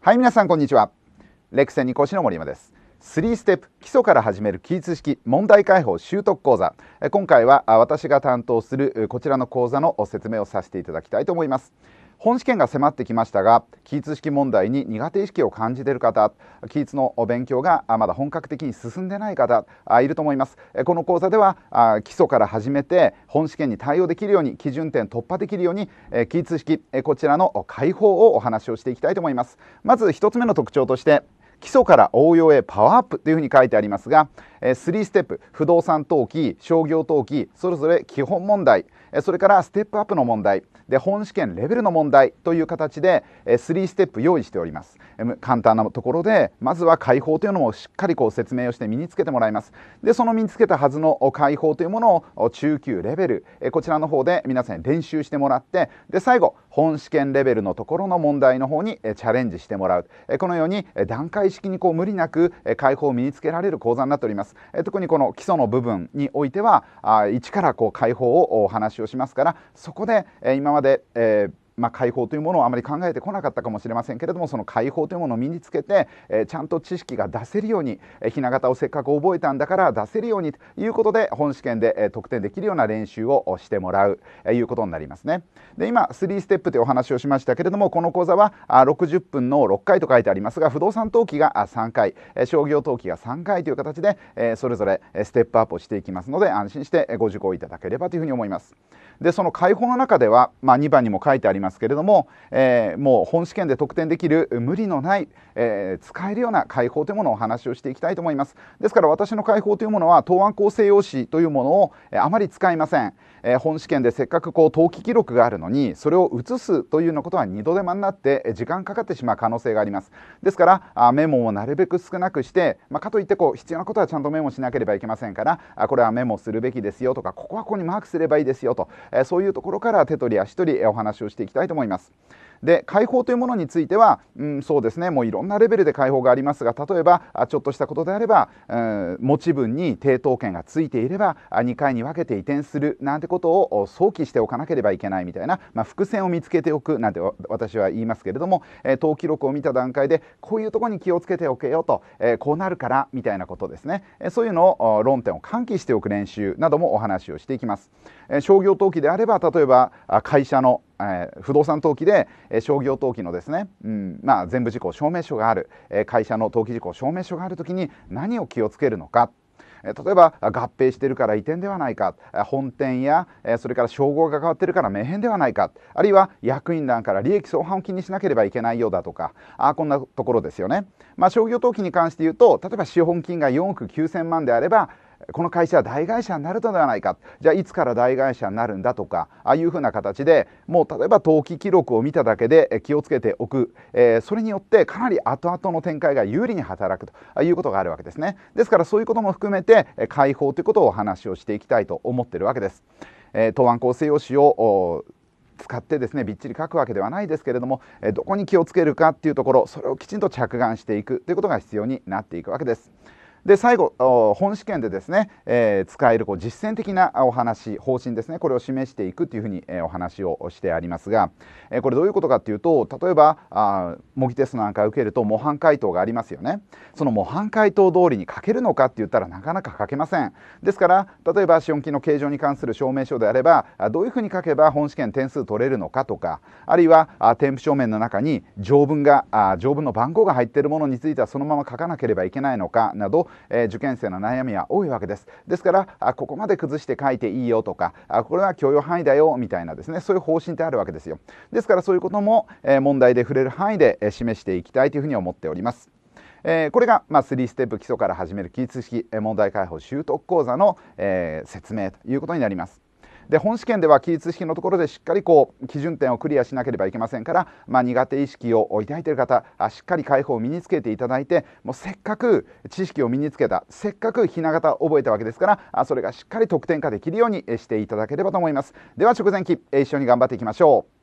はい皆さんこんにちはレクセニ講師の森山です3ステップ基礎から始める記述式問題解放習得講座今回は私が担当するこちらの講座の説明をさせていただきたいと思います本試験が迫ってきましたが起立式問題に苦手意識を感じている方起立の勉強がまだ本格的に進んでない方いると思いますこの講座では基礎から始めて本試験に対応できるように基準点突破できるように起立式こちらの解放をお話をしていきたいと思いますまず1つ目の特徴として基礎から応用へパワーアップというふうに書いてありますが3ステップ不動産登記商業登記それぞれ基本問題それからステップアップの問題で本試験レベルの問題という形で3ステップ用意しております簡単なところでまずは解法というのをしっかりこう説明をして身につけてもらいますでその身につけたはずの解法というものを中級レベルこちらの方で皆さんに練習してもらってで最後本試験レベルのところの問題の方にチャレンジしてもらうこのように段階式にこう無理なく解放を身につけられる講座になっております特にこの基礎の部分においては一からこう解放をお話をしますからそこで今まで、えーまあ、解放というものをあまり考えてこなかったかもしれませんけれどもその解放というものを身につけて、えー、ちゃんと知識が出せるように、えー、ひな形をせっかく覚えたんだから出せるようにということで本試験で、えー、得点できるような練習をしてもらう、えー、いうことになりますね。で今3ステップというお話をしましたけれどもこの講座はあ60分の6回と書いてありますが不動産登記が3回、えー、商業登記が3回という形で、えー、それぞれステップアップをしていきますので安心してご受講いただければというふうに思います。でその解放の中では、まあ、2番にも書いてありますますけれども、えー、もう本試験で得点できる無理のない、えー、使えるような解法というものをお話をしていきたいと思いますですから私の解法というものは答案構成用紙というものを、えあまり使いません、え本試験でせっかくこう登記記録があるのにそれを写すというようなことは二度手間になって時間かかってしまう可能性がありますですからあメモをなるべく少なくして、まあ、かといってこう必要なことはちゃんとメモしなければいけませんからあこれはメモするべきですよとかここはここにマークすればいいですよと、えそういうところから手取り足取りお話をしていきたいたいと思います。で解放というものについては、うん、そうですねもういろんなレベルで解放がありますが例えばちょっとしたことであれば、うん、持ち分に抵当権がついていれば2回に分けて移転するなんてことを想起しておかなければいけないみたいな、まあ、伏線を見つけておくなんて私は言いますけれども、えー、登記録を見た段階でこういうとこに気をつけておけよと、えー、こうなるからみたいなことですね、えそういうのを論点を喚起しておく練習などもお話をしていきます。え商業登記であれば例えば会社のえー、不動産登記で、えー、商業登記のですね、うんまあ、全部事項証明書がある、えー、会社の登記事項証明書がある時に何を気をつけるのか例えば合併してるから移転ではないか本店やそれから称号が変わってるから名変ではないかあるいは役員団から利益相反を気にしなければいけないようだとかあこんなところですよね。まあ、商業登記に関して言うと例えば資本金が4億9,000万であればこの会社は大会社になるのではないかじゃあいつから大会社になるんだとかああいうふうな形でもう例えば登記記録を見ただけで気をつけておく、えー、それによってかなり後々の展開が有利に働くということがあるわけですねですからそういうことも含めて解放ということをお話をしていきたいと思っているわけです。えー、答案構成用紙を使ってですねびっちり書くわけではないですけれどもどこに気をつけるかっていうところそれをきちんと着眼していくということが必要になっていくわけです。で最後本試験でですね、えー、使えるこう実践的なお話方針ですねこれを示していくというふうに、えー、お話をしてありますが、えー、これどういうことかっていうと例えばあ模擬テストなんか受けると模範解答がありますよねその模範解答通りに書けるのかって言ったらなかなか書けませんですから例えば資本金の形状に関する証明書であればどういうふうに書けば本試験点数取れるのかとかあるいは添付証明の中に条文が条文の番号が入っているものについてはそのまま書かなければいけないのかなどえー、受験生の悩みは多いわけですですからあここまで崩して書いていいよとかあこれは許容範囲だよみたいなですねそういう方針ってあるわけですよですからそういうことも、えー、問題で触れる範囲で、え示していきたいというふうに思っておりますえー、これが、まあ、3ステップ基礎から始める記述式え問題解放習得講座の、え説明ということになります。で本試験では記述式のところでしっかりこう基準点をクリアしなければいけませんから、まあ、苦手意識を抱いている方しっかり解放を身につけていただいてもうせっかく知識を身につけたせっかくひな形を覚えたわけですからそれがしっかり得点化できるようにしていただければと思いますでは直前期一緒に頑張っていきましょう